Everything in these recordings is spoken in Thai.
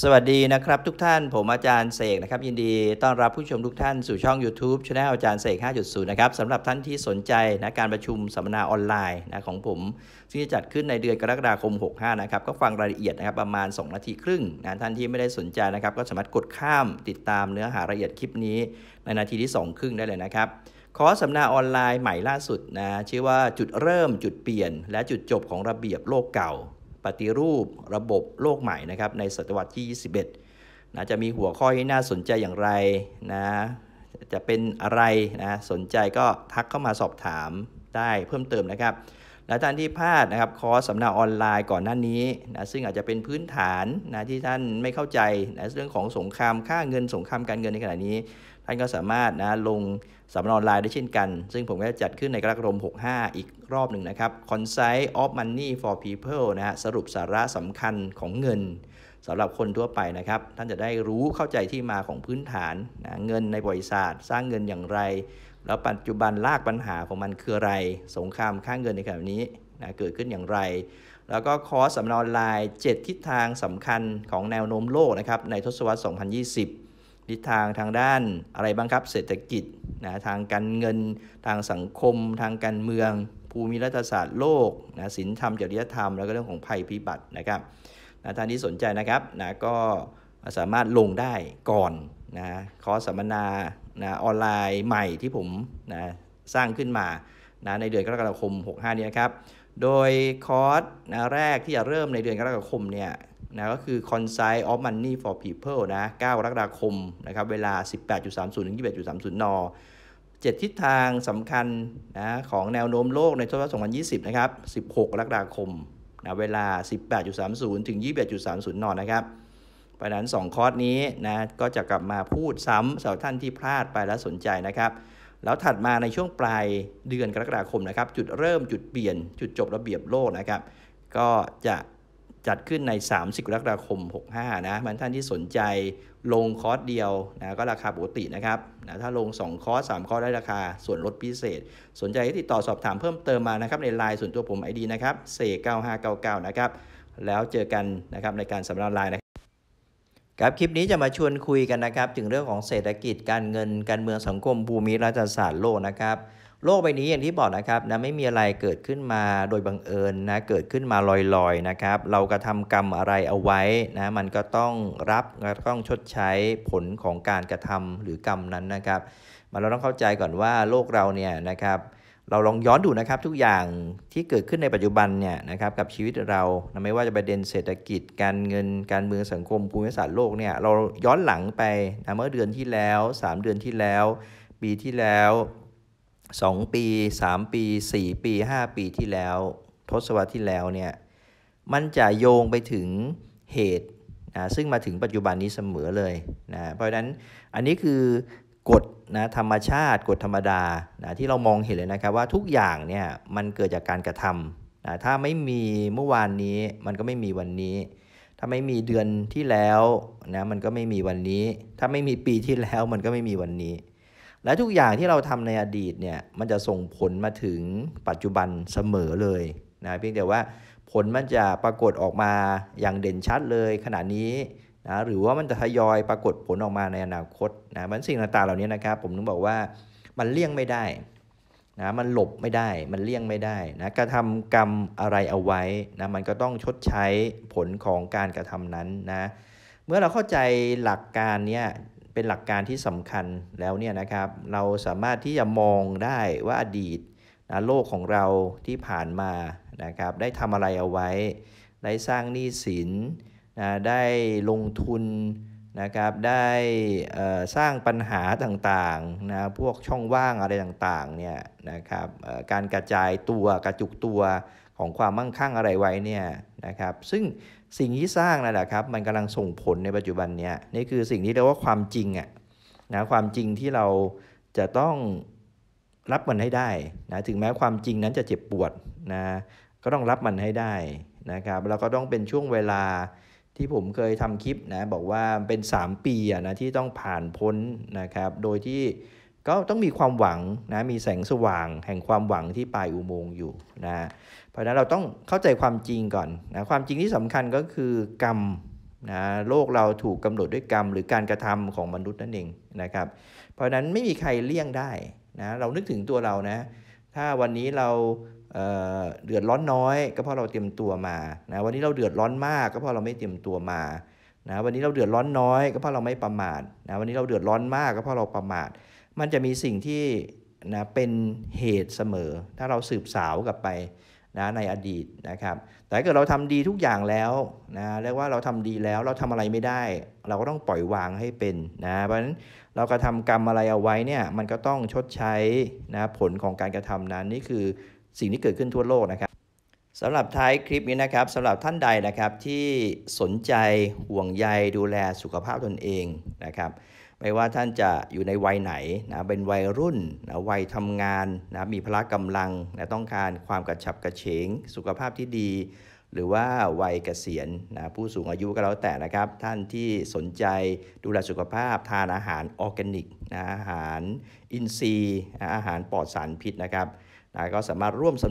สวัสดีนะครับทุกท่านผมอาจารย์เสกนะครับยินดีต้อนรับผู้ชมทุกท่านสู่ช่อง YouTube ช anel อาจารย์เสก5.0 นะครับสำหรับท่านที่สนใจนะการประชุมสัมมนาออนไลน์นะของผม ซึ่งจะจัดขึ้นในเดือนกรกฎาคม 65 นะครับ ก็ฟังรายละเอียดนะครับประมาณ 2 นาทีครึ่งนะท่านที่ไม่ได้สนใจนะครับก็สามารถกดข้ามติดตามเนื้อหารายละเอียดคลิปนี้ในนาทีที่ 2 ครึ่งได้เลยนะครับคอร์สสัมมนาออนไลน์ใหม่ล่าสุดนะชื่อว่าจุดเริ่มจุดเปลี่ยน และจุดจบของระเบียบโลกเก่าปฏิรูประบบโลกใหม่นะครับในศตวรรษที่ 21นะจะมีหัวข้อที่น่าสนใจอย่างไรนะ จะเป็นอะไรนะสนใจก็ทักเข้ามาสอบถามได้เพิ่มเติมนะครับและท่านที่พลาดนะครับ คอร์สสำเนาออนไลน์ก่อนหน้านี้นะซึ่งอาจจะเป็นพื้นฐานนะที่ท่านไม่เข้าใจนะเรื่องของสงครามค่าเงินสงครามการเงินในขณะนี้ ท่านก็สามารถนะลงสำเนาออนไลน์ได้เช่นกัน ซึ่งผมก็จะจัดขึ้นในกรกฎาคม65 อีกรอบหนึ่งนะครับ Concise of Money for People นะฮะสรุปสาระสำคัญของเงินสำหรับคนทั่วไปนะครับ ท่านจะได้รู้เข้าใจที่มาของพื้นฐานนะเงินในบริษัทสร้างเงินอย่างไรแล้วปัจจุบันลากปัญหาของมันคืออะไร สงครามค่างเงินในขณะนี้นะเกิดขึ้นอย่างไร แล้วก็คอสสำนอนไลน์7ทิศทางสำคัญของแนวโน้มโลกนะครับในทศวรรษ 2020 ทิศทางทางด้านอะไรบ้างครับเศรษฐกิจนะทางการเงิน ทางสังคม ทางการเมือง ภูมิรัฐศาสตร์โลกนะศีลธรรมจริยธรรมแล้วก็เรื่องของภัยพิบัตินะครับนะท่านที่สนใจนะครับนะก็สามารถลงได้ก่อนนะคอสัมมนานะออนไลน์ใหม่ที่ผมนะสร้างขึ้นมานะในเดือนกรกฎาคม 65 นี้นะครับ โดยคอร์สนะแรกที่จะเริ่มในเดือนกรกฎาคมเนี่ยนะก็คือ Concise of Money for People นะ9กรกฎาคมนะครับเวลา 18.30ถึง21.30น7ทิศทางสำคัญนะของแนวโน้มโลกในทศวรรษ2020 นะครับ 16กรกฎาคมนะเวลา 18.30ถึง 21.30นนะครับพราะนั้น2คอร์สนี้นะก็จะกลับมาพูดซ้ำสำหรับท่านที่พลาดไปและสนใจนะครับ แล้วถัดมาในช่วงปลายเดือนกรกฎาคมนะครับจุดเริ่มจุดเปลี่ยนจุดจบระเบียบโลกนะครับก็จะจัดขึ้นใน 30 กรกฎาคม 65นะมันท่านที่สนใจลงคอร์สเดียวนะก็ราคาปกตินะครับนะถ้าลง 2 คอร์ส3คอร์สได้ราคา ส่วนลดพิเศษ สนใจติดต่อสอบถามเพิ่มเติมมานะครับในไลน์ส่วนตัวผม ID นะครับเซ9599นะครับแล้วเจอกันนะครับในการสำนักไลน์นะครับครับคลิปนี้จะมาชวนคุยกันนะครับถึงเรื่องของเศรษฐกิจการเงินการเมืองสังคมภูมิรัฐศาสตร์โลกนะครับ โลกใบนี้อย่างที่บอกนะครับนะไม่มีอะไรเกิดขึ้นมาโดยบังเอิญนะเกิดขึ้นมาลอยๆนะครับ เรากระทำกรรมอะไรเอาไว้นะ มันก็ต้องรับต้องชดใช้ผลของการกระทำหรือกรรมนั้นนะครับ มาเราต้องเข้าใจก่อนว่าโลกเราเนี่ยนะครับเราลองย้อนดูนะครับทุกอย่างที่เกิดขึ้นในปัจจุบันเนี่ยนะครับกับชีวิตเราไม่ว่าจะประเด็นเศรษฐกิจ การเงินการเมืองสังคมภูมิศาสตร์โลกเนี่ยเราย้อนหลังไปนะเมื่อเดือนที่แล้ว 3 เดือนที่แล้ว ปีที่แล้ว 2 ปี 3 ปี 4 ปี 5 ปีที่แล้ว ทศวรรษที่แล้วเนี่ยมันจะโยงไปถึงเหตุนะซึ่งมาถึงปัจจุบันนี้เสมอเลยนะเพราะฉะนั้นอันนี้คือกฎนะธรรมชาติกฎธรรมดานะที่เรามองเห็นเลยนะครับว่าทุกอย่างเนี่ยมันเกิดจากการกระทำนะถ้าไม่มีเมื่อวานนี้ มันก็ไม่มีวันนี้ ถ้าไม่มีเดือนที่แล้วนะมันก็ไม่มีวันนี้ ถ้าไม่มีปีที่แล้วมันก็ไม่มีวันนี้ และทุกอย่างที่เราทำในอดีตเนี่ยมันจะส่งผลมาถึงปัจจุบันเสมอเลยนะเพียงแต่ว่าผลมันจะปรากฏออกมาอย่างเด่นชัดเลยขณะนี้นะหรือว่ามันจะทยอยปรากฏผลออกมาในอนาคตนะมันสิ่งต่างๆเหล่านี้นะครับ ผมนึงบอกว่ามันเลี่ยงไม่ได้นะมันหลบไม่ได้มันเลี่ยงไม่ได้นะกระทำกรรมอะไรเอาไว้นะมันก็ต้องชดใช้ผลของการกระทำนั้นนะเมื่อเราเข้าใจหลักการเนี้ยเป็นหลักการที่สำคัญแล้วเนี่ยนะครับเราสามารถที่จะมองได้ว่าอดีตนะโลกของเราที่ผ่านมานะครับได้ทำอะไรเอาไว้ ได้สร้างหนี้สินนะได้ลงทุนนะครับได้สร้างปัญหาต่างๆนะพวกช่องว่างอะไรต่างๆเนี่ยนะครับการกระจายตัวกระจุกตัวของความมั่งคั่งอะไรไว้เนี่ยนะครับซึ่งสิ่งที่สร้างนั่นแหละครับมันกำลังส่งผลในปัจจุบันเนี่ยนี่คือสิ่งที่เรียกว่าความจริงอะนะความจริงที่เราจะต้องรับมันให้ได้นะถึงแม้ความจริงนั้นจะเจ็บปวดนะก็ต้องรับมันให้ได้นะครับแล้วก็ต้องเป็นช่วงเวลาที่ผมเคยทำคลิปนะบอกว่าเป็น3ปีนะที่ต้องผ่านพ้นนะครับโดยที่ก็ต้องมีความหวังนะมีแสงสว่าง แห่งความหวังที่ปลายอุโมงค์อยู่นะเพราะนั้นเราต้องเข้าใจความจริงก่อนนะความจริงที่สำคัญก็คือกรรมนะโลกเราถูกกำหนดด้วยกรรม หรือการกระทำของมนุษย์นั่นเองนะครับเพราะนั้นไม่มีใครเลี่ยงได้นะเรานึกถึงตัวเรานะถ้าวันนี้เราเดือดร้อนน้อยก็เพราะเราเตรียมตัวมา นะวันนี้เราเดือดร้อนมาก ก็เพราะเราไม่เตรียมตัวมา นะวันนี้เราเดือดร้อนน้อย ก็เพราะเราไม่ประมาท นะวันนี้เราเดือดร้อนมากก็เพราะเราประมาท มันจะมีสิ่งที่นะเป็นเหตุเสมอ ถ้าเราสืบสาวกลับไปนะในอดีตนะครับ แต่ถ้าเกิดเราทำดีทุกอย่างแล้วนะเรียกว่าเราทำดีแล้วเราทำอะไรไม่ได้ เราก็ต้องปล่อยวางให้เป็นนะเพราะฉะนั้นเรากระทากรรมอะไรเอาไว้เนี่ยมันก็ต้องชดใช้นะผลของการกระทำนั้นนี่คือสิ่งที่เกิดขึ้นทั่วโลกนะครับสำหรับท้ายคลิปนี้นะครับ สำหรับท่านใดนะครับที่สนใจห่วงใยดูแลสุขภาพตนเองนะครับ ไม่ว่าท่านจะอยู่ในวัยไหนนะ เป็นวัยรุ่นนะ วัยทำงานนะ มีพละกำลังนะต้องการความกระฉับกระเฉง สุขภาพที่ดี หรือว่าวัยเกษียณนะ ผู้สูงอายุก็แล้วแต่นะครับ ท่านที่สนใจดูแลสุขภาพ ทานอาหารออร์แกนิกนะ อาหารอินทรีย์ อาหารปลอดสารพิษนะครับนะก็สามารถร่วมส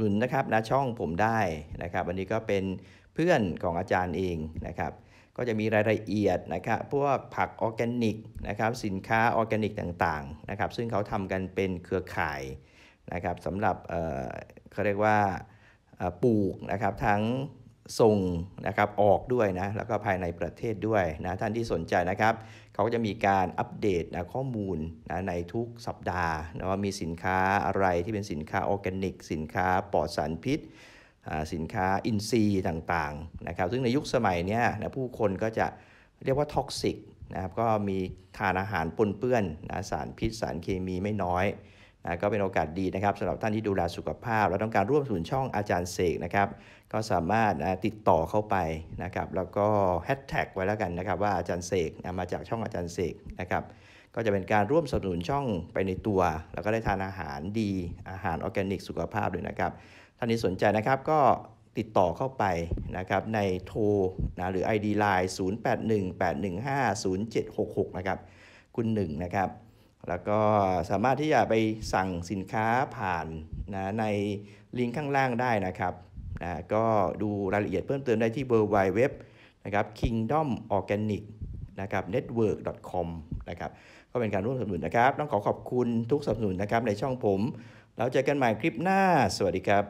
นุนนะครับนะช่องผมได้นะครับวันนี้ก็เป็นเพื่อนของอาจารย์เองนะครับก็จะมีรายละเอียดนะครับ พวกผักออร์แกนิกนะครับสินค้าออร์แกนิกต่างๆนะครับซึ่งเขาทำกันเป็นเครือข่ายนะครับสำหรับเขาเรียกว่าปลูกนะครับทั้งส่งนะครับออกด้วยนะ แล้วก็ภายในประเทศด้วยนะ ท่านที่สนใจนะครับ เขาก็จะมีการอัปเดตนะข้อมูลนะในทุกสัปดาห์นะว่ามีสินค้าอะไรที่เป็นสินค้าออร์แกนิกสินค้าปลอดสารพิษสินค้าอินทรีย์ต่างๆนะครับซึ่งในยุคสมัยนี้นะผู้คนก็จะเรียกว่าท็อกซิกนะครับก็มีทานอาหารปนเปื้อนนะสารพิษสารเคมีไม่น้อยนะก็เป็นโอกาสดีนะครับสำหรับท่านที่ดูแลสุขภาพ และต้องการร่วมสนุนช่องอาจารย์เสกนะครับ ก็สามารถนะติดต่อเข้าไปนะครับ แล้วก็แฮชแท็กไว้แล้วกันนะครับว่าอาจารย์เสกนะมาจากช่องอาจารย์เสกนะครับ ก็จะเป็นการร่วมสนสนุนช่องไปในตัว แล้วก็ได้ทานอาหารดีอาหารออร์แกนิกสุขภาพด้วยนะครับ ท่านที่สนใจนะครับก็ติดต่อเข้าไปนะครับในโทรนะหรือ ID Line 0818150766 นะครับคุณหนึ่งนะครับแล้วก็สามารถที่จะไปสั่งสินค้าผ่านนะในลิงก์ข้างล่างได้นะครับนะก็ดูรายละเอียดเพิ่มเติมได้ที่เเวอร์ไว็บนะครับ kingdom organic นะครับ network com นะครับ ก็เป็นการร่วมสนับสนุนนะครับ ต้องขอขอบคุณทุกสนับสนุนนะครับในช่องผม เราเจอกันใหม่คลิปหน้า สวัสดีครับ